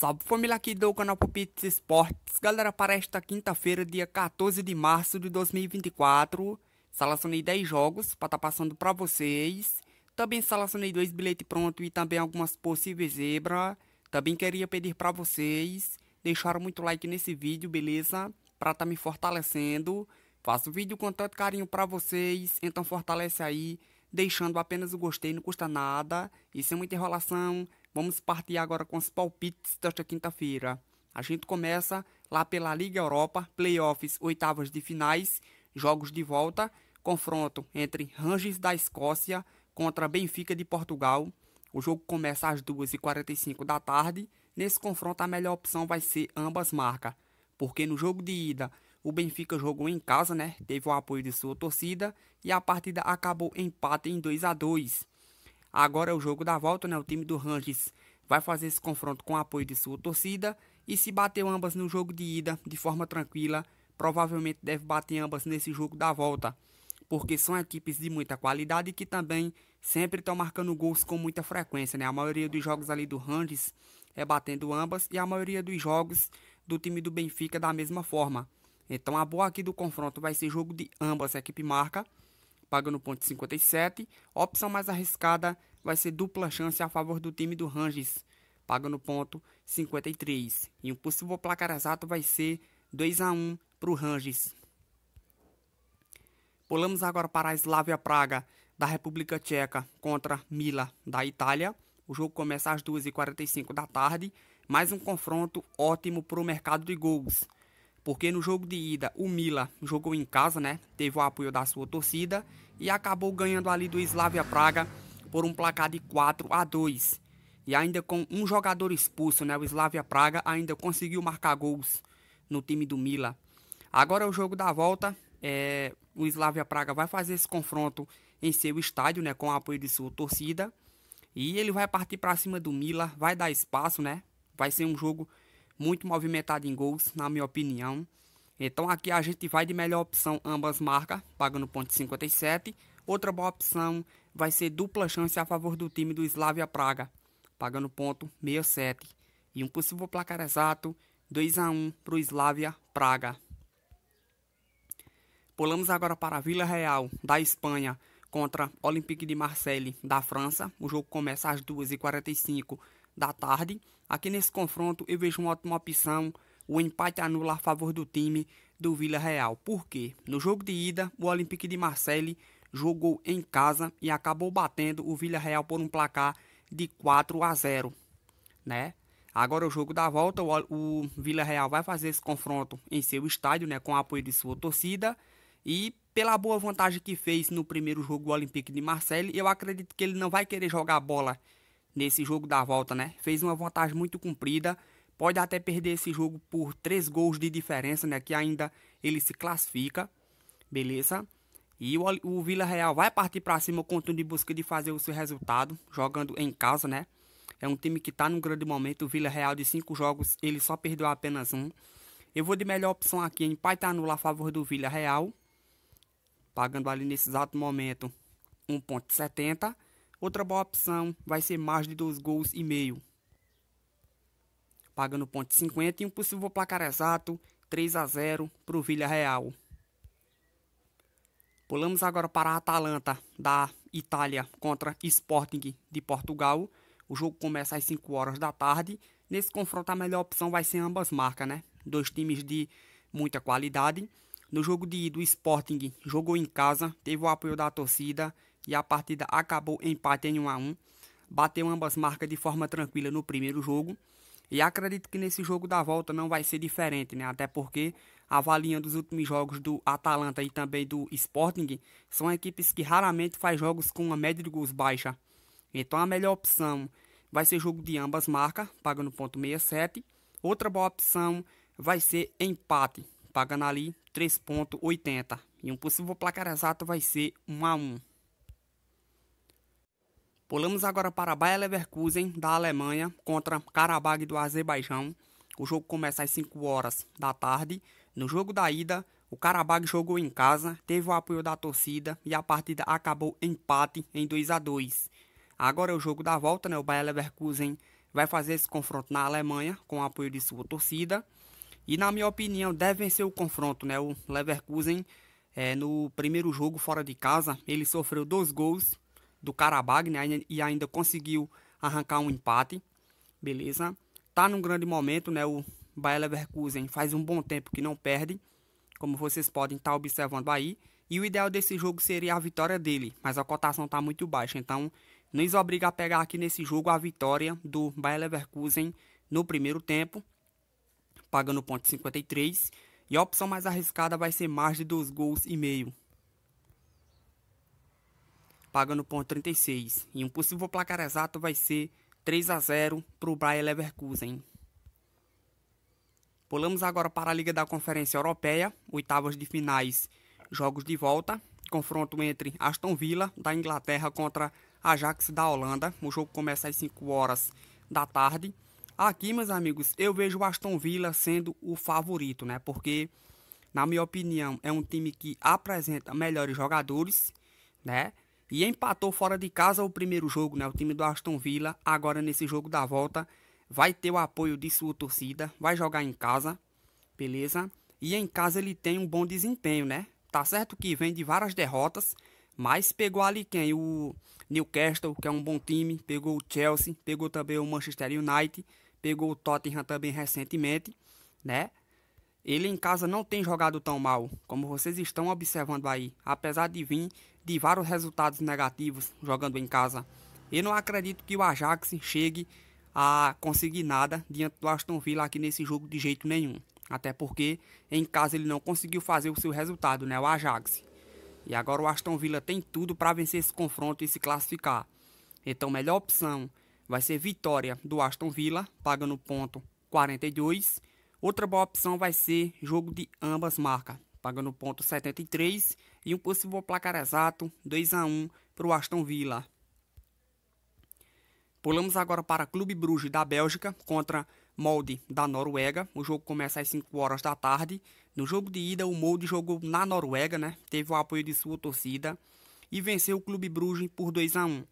Salve família aqui do canal Pupites Esportes. Galera, para esta quinta-feira, dia 14 de março de 2024, selecionei 10 jogos para estar tá passando para vocês. Também selecionei dois bilhetes pronto e também algumas possíveis zebra. Também queria pedir para vocês deixar muito like nesse vídeo, beleza? Para estar tá me fortalecendo. Faço vídeo com tanto carinho para vocês, então fortalece aí, deixando apenas o gostei, não custa nada. E sem é muita enrolação, Vamos partir agora com os palpites desta quinta-feira. A gente começa lá pela Liga Europa, playoffs, oitavas de finais, jogos de volta, confronto entre Ranges da Escócia contra Benfica de Portugal. O jogo começa às 2h45 da tarde. Nesse confronto, a melhor opção vai ser ambas marcas, porque no jogo de ida o Benfica jogou em casa, né? Teve o apoio de sua torcida e a partida acabou empate em 2 a 2 Agora é o jogo da volta, né? O time do Ranges vai fazer esse confronto com o apoio de sua torcida. E se bater ambas no jogo de ida de forma tranquila, provavelmente deve bater ambas nesse jogo da volta. Porque são equipes de muita qualidade que também sempre estão marcando gols com muita frequência, né? A maioria dos jogos ali do Rangers é batendo ambas e a maioria dos jogos do time do Benfica da mesma forma. Então a boa aqui do confronto vai ser jogo de ambas, a equipe marca paga no ponto 57. A opção mais arriscada vai ser dupla chance a favor do time do Ranges, paga no ponto 53. E um possível placar exato vai ser 2 a 1 para o Ranges. Pulamos agora para a Slavia Praga, da República Tcheca, contra Mila, da Itália. O jogo começa às 2h45 da tarde. Mais um confronto ótimo para o mercado de gols porque no jogo de ida o Mila jogou em casa, né? Teve o apoio da sua torcida e acabou ganhando ali do Slavia Praga por um placar de 4 a 2. E ainda com um jogador expulso, né? O Slavia Praga ainda conseguiu marcar gols no time do Mila. Agora é o jogo da volta, é, o Slavia Praga vai fazer esse confronto em seu estádio, né, com o apoio de sua torcida. E ele vai partir para cima do Mila, vai dar espaço, né? Vai ser um jogo muito movimentado em gols, na minha opinião. Então aqui a gente vai de melhor opção, ambas marcas, pagando ponto 57. Outra boa opção vai ser dupla chance a favor do time do Slavia Praga, pagando ponto 67. E um possível placar exato, 2 a 1 para o Slavia Praga. Pulamos agora para a Vila Real, da Espanha, contra Olympique de Marseille, da França. O jogo começa às 2h45 da tarde. Aqui nesse confronto eu vejo uma ótima opção, o empate anula a favor do time do Vila Real. Por quê? No jogo de ida, o Olympique de Marseille jogou em casa e acabou batendo o Vila Real por um placar de 4 a 0, né? Agora o jogo da volta, o, o Vila Real vai fazer esse confronto em seu estádio, né, com o apoio de sua torcida e pela boa vantagem que fez no primeiro jogo o Olympique de Marseille, eu acredito que ele não vai querer jogar a bola nesse jogo da volta, né? Fez uma vantagem muito comprida. Pode até perder esse jogo por três gols de diferença, né? Que ainda ele se classifica, beleza? E o, o Vila Real vai partir para cima contudo, de busca de fazer o seu resultado, jogando em casa, né? É um time que tá num grande momento. O Vila Real de cinco jogos, ele só perdeu apenas um. Eu vou de melhor opção aqui, empate anula a favor do Vila Real. Pagando ali nesse exato momento 1.70. Outra boa opção vai ser mais de 2 gols e meio. Pagando ponto 50 e um possível placar exato 3 a 0 para o Vila Real. Pulamos agora para a Atalanta da Itália contra Sporting de Portugal. O jogo começa às 5 horas da tarde. Nesse confronto a melhor opção vai ser ambas marcas, né? Dois times de muita qualidade. No jogo de Sporting jogou em casa, teve o apoio da torcida e a partida acabou empate em 1 a 1. Bateu ambas marcas de forma tranquila no primeiro jogo. E acredito que nesse jogo da volta não vai ser diferente, né? Até porque, avaliando os últimos jogos do Atalanta e também do Sporting, são equipes que raramente faz jogos com uma média de gols baixa. Então a melhor opção vai ser jogo de ambas marcas, pagando ponto 67. Outra boa opção vai ser empate, pagando ali 3.80. E um possível placar exato vai ser 1 a 1. Pulamos agora para Bayer Leverkusen, da Alemanha, contra Karabag do Azerbaijão. O jogo começa às 5 horas da tarde. No jogo da ida, o Karabag jogou em casa, teve o apoio da torcida e a partida acabou empate em 2 a 2. Agora é o jogo da volta, né? O Bayer Leverkusen vai fazer esse confronto na Alemanha com o apoio de sua torcida. E na minha opinião, deve vencer o confronto, né? O Leverkusen é, no primeiro jogo fora de casa, ele sofreu dois gols do Karabag né, e ainda conseguiu arrancar um empate, beleza? Tá num grande momento, né? O Bayer Leverkusen faz um bom tempo que não perde, como vocês podem estar tá observando aí. E o ideal desse jogo seria a vitória dele, mas a cotação tá muito baixa, então nos obriga a pegar aqui nesse jogo a vitória do Bayer Leverkusen no primeiro tempo, pagando ponto 53. E a opção mais arriscada vai ser mais de 2 gols e meio paga no ponto 36. E um possível placar exato vai ser 3 a 0 para o Bayer Leverkusen. Pulamos agora para a Liga da Conferência Europeia, oitavas de finais, jogos de volta. Confronto entre Aston Villa da Inglaterra contra Ajax da Holanda. O jogo começa às 5 horas da tarde. Aqui, meus amigos, eu vejo o Aston Villa sendo o favorito, né? Porque, na minha opinião, é um time que apresenta melhores jogadores, né? e empatou fora de casa o primeiro jogo, né? O time do Aston Villa, agora nesse jogo da volta, vai ter o apoio de sua torcida, vai jogar em casa, beleza? E em casa ele tem um bom desempenho, né? Tá certo que vem de várias derrotas, mas pegou ali quem? O Newcastle, que é um bom time, pegou o Chelsea, pegou também o Manchester United, pegou o Tottenham também recentemente, né? Ele em casa não tem jogado tão mal, como vocês estão observando aí, apesar de vir de vários resultados negativos jogando em casa. Eu não acredito que o Ajax chegue a conseguir nada diante do Aston Villa aqui nesse jogo de jeito nenhum. Até porque em casa ele não conseguiu fazer o seu resultado, né, o Ajax. E agora o Aston Villa tem tudo para vencer esse confronto e se classificar. Então, melhor opção vai ser vitória do Aston Villa, pagando ponto 42 Outra boa opção vai ser jogo de ambas marcas, pagando ponto 73 e um possível placar exato 2 a 1 para o Aston Villa. Pulamos agora para Clube Bruges da Bélgica contra Molde da Noruega. O jogo começa às 5 horas da tarde. No jogo de ida, o Molde jogou na Noruega, né? Teve o apoio de sua torcida e venceu o Clube Bruges por 2 a 1.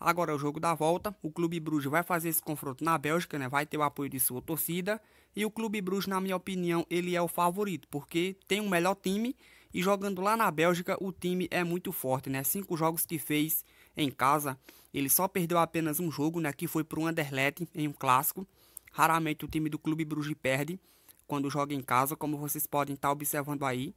Agora é o jogo da volta. O Clube Bruges vai fazer esse confronto na Bélgica, né? Vai ter o apoio de sua torcida. E o Clube Bruges, na minha opinião, ele é o favorito, porque tem o um melhor time e jogando lá na Bélgica, o time é muito forte, né? Cinco jogos que fez em casa, ele só perdeu apenas um jogo, né? Que foi para o Anderlecht em um clássico. Raramente o time do Clube Bruges perde quando joga em casa, como vocês podem estar observando aí.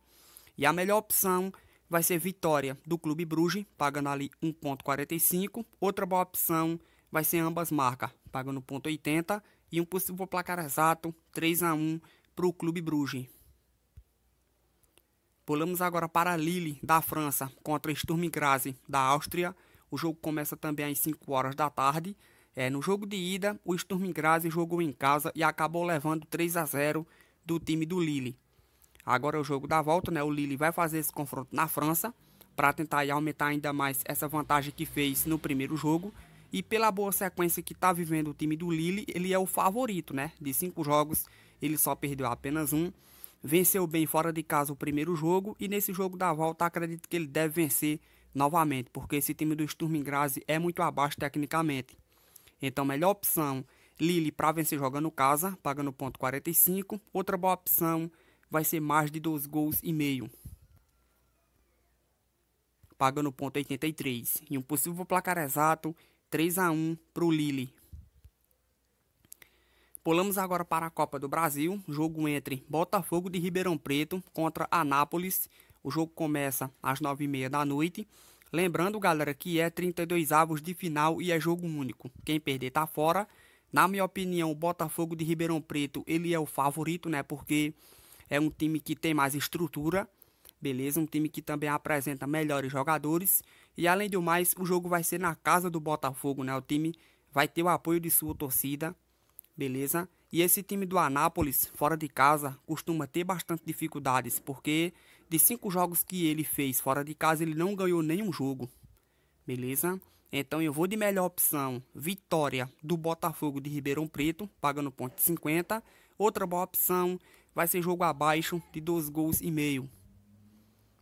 E a melhor opção vai ser vitória do Clube Bruges, pagando ali 1,45. Outra boa opção vai ser ambas marcas, pagando 1,80. E um possível placar exato, 3 a 1 para o Clube Bruges. Pulamos agora para Lille, da França, contra Sturm Graz, da Áustria. O jogo começa também às 5 horas da tarde. É, no jogo de ida, o Sturm Graz jogou em casa e acabou levando 3 a 0 do time do Lille. Agora é o jogo da volta, né? O Lille vai fazer esse confronto na França para tentar aumentar ainda mais essa vantagem que fez no primeiro jogo. E pela boa sequência que está vivendo o time do Lille, ele é o favorito, né? De cinco jogos, ele só perdeu apenas um. Venceu bem fora de casa o primeiro jogo e nesse jogo da volta acredito que ele deve vencer novamente, porque esse time do Sturm Graz é muito abaixo tecnicamente. Então, melhor opção Lille para vencer jogando casa, pagando ponto 45. Outra boa opção vai ser mais de 2 gols e meio. Pagando ponto 83 e um possível placar exato 3 a 1 para o Lille. Pulamos agora para a Copa do Brasil, jogo entre Botafogo de Ribeirão Preto contra Anápolis. O jogo começa às 9h30 da noite. Lembrando, galera, que é 32 avos de final e é jogo único. Quem perder tá fora. Na minha opinião, o Botafogo de Ribeirão Preto, ele é o favorito, né? Porque é um time que tem mais estrutura, beleza? Um time que também apresenta melhores jogadores. E além do mais, o jogo vai ser na casa do Botafogo, né? O time vai ter o apoio de sua torcida, beleza? E esse time do Anápolis, fora de casa, costuma ter bastante dificuldades, porque de cinco jogos que ele fez fora de casa, ele não ganhou nenhum jogo, beleza? Então eu vou de melhor opção, vitória do Botafogo de Ribeirão Preto, pagando ponto 50. Outra boa opção, vai ser jogo abaixo de 2 gols e meio.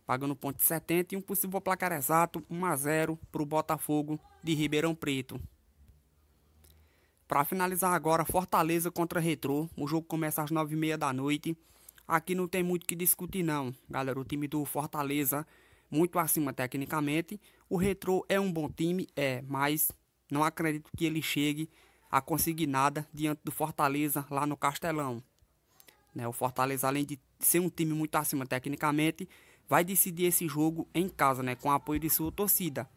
Pagando ponto 70 e um possível placar exato 1 a 0 para o Botafogo de Ribeirão Preto. Para finalizar agora, Fortaleza contra Retrô. O jogo começa às 9h30 da noite. Aqui não tem muito o que discutir não, galera. O time do Fortaleza muito acima tecnicamente. O Retrô é um bom time, é, mas não acredito que ele chegue a conseguir nada diante do Fortaleza lá no Castelão. Né? O Fortaleza, além de ser um time muito acima tecnicamente, vai decidir esse jogo em casa, né? com o apoio de sua torcida.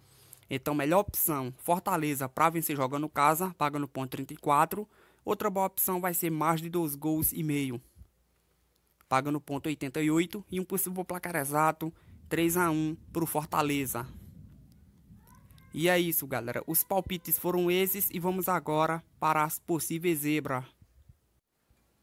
Então, melhor opção, Fortaleza para vencer jogando casa, pagando ponto 34. Outra boa opção vai ser mais de dois gols e meio, pagando ponto 88 e um possível placar exato 3 a 1 para o Fortaleza. E é isso, galera. Os palpites foram esses e vamos agora para as possíveis zebras.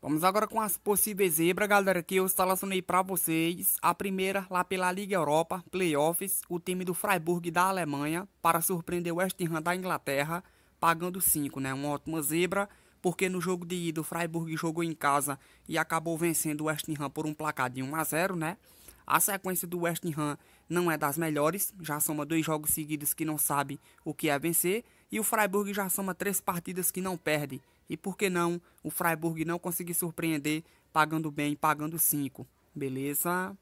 Vamos agora com as possíveis zebras, galera, que eu selecionei para vocês. A primeira, lá pela Liga Europa, Playoffs, o time do Freiburg da Alemanha, para surpreender o West Ham da Inglaterra, pagando 5, né? Uma ótima zebra, porque no jogo de ida o Freiburg jogou em casa e acabou vencendo o West Ham por um placar de 1 a 0, né? A sequência do West Ham não é das melhores, já soma dois jogos seguidos que não sabe o que é vencer, e o Freiburg já soma três partidas que não perde, e por que não o Freiburg não conseguir surpreender pagando bem, pagando 5? Beleza?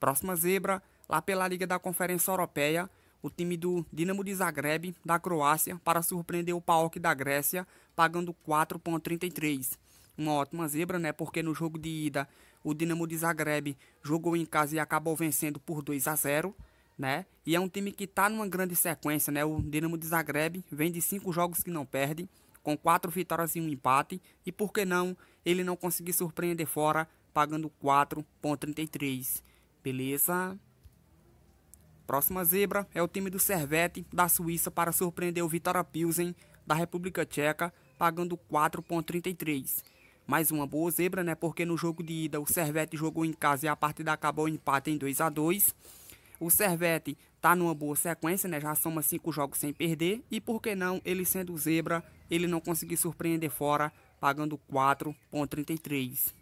Próxima zebra, lá pela Liga da Conferência Europeia, o time do Dinamo de Zagreb, da Croácia, para surpreender o PAOK da Grécia, pagando 4,33. Uma ótima zebra, né? Porque no jogo de ida, o Dinamo de Zagreb jogou em casa e acabou vencendo por 2 a 0, né? E é um time que está numa grande sequência, né? O Dinamo de Zagreb vem de cinco jogos que não perde, com quatro vitórias e um empate, e por que não ele não conseguir surpreender fora pagando 4.33. Beleza? Próxima zebra é o time do Servette da Suíça para surpreender o Vitória Pilsen da República Tcheca pagando 4.33. Mais uma boa zebra, né? Porque no jogo de ida o Servette jogou em casa e a partida acabou em empate em 2 a 2. O Servete está numa boa sequência, né? Já soma cinco jogos sem perder. E por que não, ele sendo zebra, ele não conseguir surpreender fora, pagando 4,33.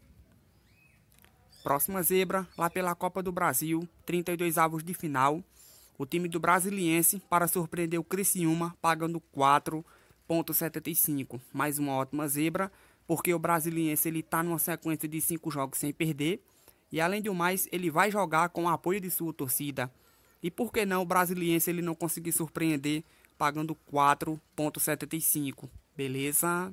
Próxima zebra, lá pela Copa do Brasil, 32 avos de final. O time do Brasiliense para surpreender o Criciúma, pagando 4,75. Mais uma ótima zebra, porque o Brasiliense ele está numa sequência de cinco jogos sem perder e além do mais, ele vai jogar com o apoio de sua torcida. E por que não o brasiliense ele não conseguir surpreender pagando 4.75, beleza?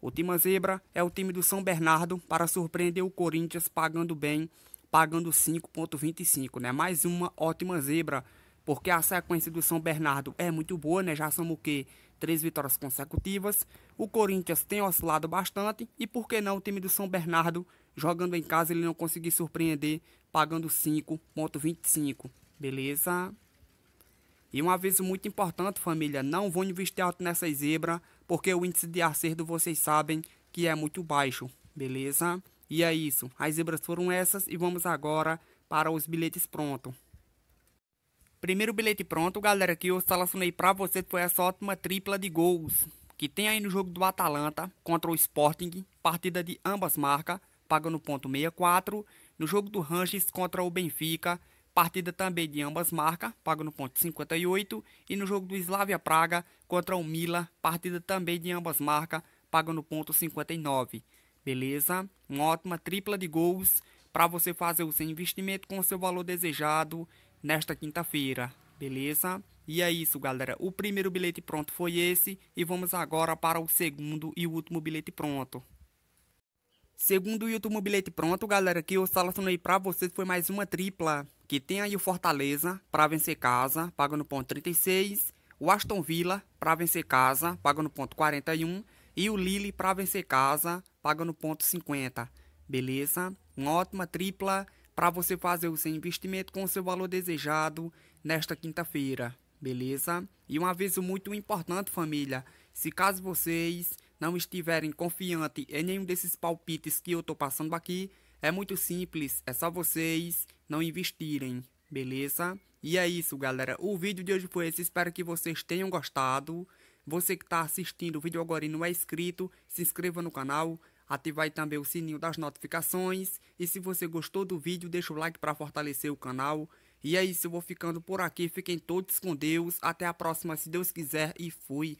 O time zebra é o time do São Bernardo para surpreender o Corinthians pagando bem, pagando 5.25, né? Mais uma ótima zebra porque a sequência do São Bernardo é muito boa, né? Já são o quê? Três vitórias consecutivas. O Corinthians tem oscilado bastante e por que não o time do São Bernardo jogando em casa ele não conseguir surpreender pagando 5.25, beleza? E um aviso muito importante, família, não vão investir alto nessa zebra, porque o índice de acerto vocês sabem que é muito baixo, beleza? E é isso, as zebras foram essas e vamos agora para os bilhetes prontos. Primeiro bilhete pronto, galera, que eu selecionei para vocês foi essa ótima tripla de gols que tem aí no jogo do Atalanta contra o Sporting, partida de ambas marcas, pagando ponto 64. No jogo do Ranches contra o Benfica, partida também de ambas marcas, pagando ponto 58. E no jogo do Slavia Praga contra o Mila, partida também de ambas marcas, pagando ponto 59. Beleza? Uma ótima tripla de gols para você fazer o seu investimento com o seu valor desejado nesta quinta-feira, beleza? E é isso, galera. O primeiro bilhete pronto foi esse e vamos agora para o segundo e último bilhete pronto. Segundo e último bilhete pronto, galera, que eu selecionei para vocês foi mais uma tripla, que tem aí o Fortaleza para vencer casa, pagando ponto 36, o Aston Villa para vencer casa, pagando ponto 41 e o Lille para vencer casa, pagando ponto 50. Beleza? Uma ótima tripla para você fazer o seu investimento com o seu valor desejado nesta quinta-feira, beleza? E um aviso muito importante, família, se caso vocês não estiverem confiantes em nenhum desses palpites que eu tô passando aqui, é muito simples, é só vocês não investirem, beleza? E é isso, galera. O vídeo de hoje foi esse. Espero que vocês tenham gostado. Você que está assistindo o vídeo agora e não é inscrito, se inscreva no canal Ativar também o sininho das notificações. E se você gostou do vídeo, deixa o like para fortalecer o canal. E é isso, eu vou ficando por aqui. Fiquem todos com Deus. Até a próxima, se Deus quiser. E fui.